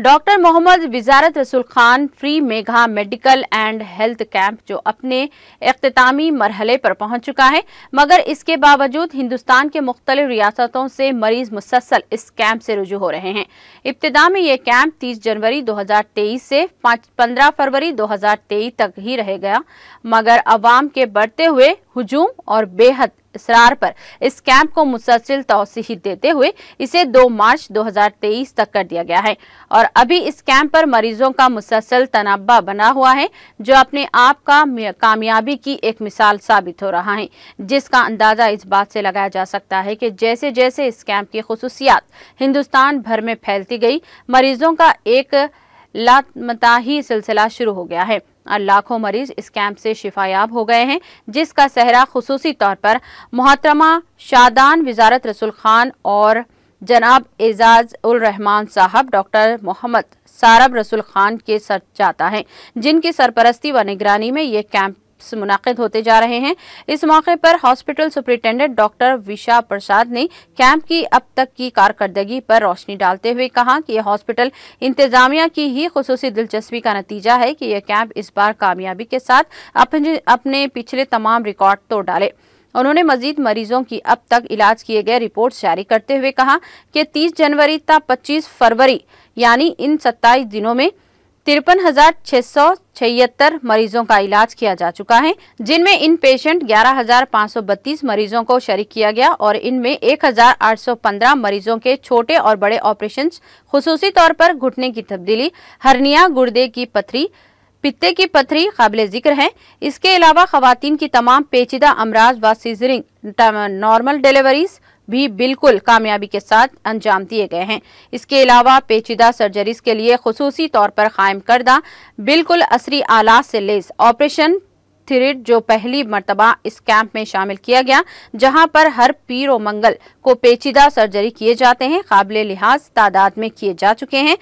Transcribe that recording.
doctor Mohammad Wazarat Rasool Khan free mega medical and health camp जो अपने अख्तामी मरहले पर पहुंच चुका है मगर इसके बावजूद हिंदुस्तान के मुख्तलिफ रियासतों से मरीज मुसलसल इस कैंप से रुजू हो रहे हैं इब्तदा में ये कैंप 30 जनवरी 2023 से 15 फरवरी 2023 तक ही रह गया मगर अवाम के बढ़ते हुए हजूम और बेहद इसरार पर इस कैंप को मुसलसिल तोसीह देते हुए इसे 2 मार्च 2023 तक कर दिया गया है और अभी इस कैंप पर मरीजों का मुसलसल तनाबा बना हुआ है जो अपने आप का कामयाबी की एक मिसाल साबित हो रहा है जिसका अंदाजा इस बात से लगाया जा सकता है कि जैसे जैसे इस कैंप की खसूसियात हिंदुस्तान भर में फैलती गई मरीजों का एक लातमताही सिलसिला शुरू हो गया है और लाखों मरीज इस कैंप से शिफायाब हो गए हैं जिसका सहरा खसूसी तौर पर मोहतरमा शादान वजारत रसुल खान और जनाब एजाज उल रहमान साहब डॉक्टर मोहम्मद सारब रसुल खान के सर जाता है जिनकी सरपरस्ती व निगरानी में ये कैंप मुनद होते जा रहे हैं इस मौके पर हॉस्पिटल सुप्रिंटेंडेंट डॉक्टर विशा प्रसाद ने कैंप की अब तक की कारकर्दगी पर रोशनी डालते हुए कहा कि यह हॉस्पिटल इंतजामिया की ही खसूसी दिलचस्पी का नतीजा है कि यह कैंप इस बार कामयाबी के साथ अपने, अपने पिछले तमाम रिकॉर्ड तोड़ डाले उन्होंने मजीद मरीजों की अब तक इलाज किए गए रिपोर्ट जारी करते हुए कहा कि 30 जनवरी तक 25 फरवरी यानी इन 27 दिनों में तिरपन हजार छह सौ मरीजों का इलाज किया जा चुका है जिनमें इन पेशेंट ग्यारह हजार पाँच सौ बत्तीस मरीजों को शरीक किया गया और इनमें एक हजार आठ सौ पंद्रह मरीजों के छोटे और बड़े ऑपरेशन खसूसी तौर पर घुटने की तब्दीली हरनिया गुर्दे की पथरी पित्ते की पथरी काबिल जिक्र है इसके अलावा खातन की तमाम पेचीदा अमराज व सीजरिंग नॉर्मल डिलीवरीज भी बिल्कुल कामयाबी के साथ अंजाम दिए गए हैं इसके अलावा पेचीदा सर्जरीज के लिए खसूसी तौर पर कायम करदा बिल्कुल असरी आला से लेस ऑपरेशन थिरिड जो पहली मरतबा इस कैंप में शामिल किया गया जहां पर हर पीर और मंगल को पेचीदा सर्जरी किए जाते हैं काबिल लिहाज तादाद में किए जा चुके हैं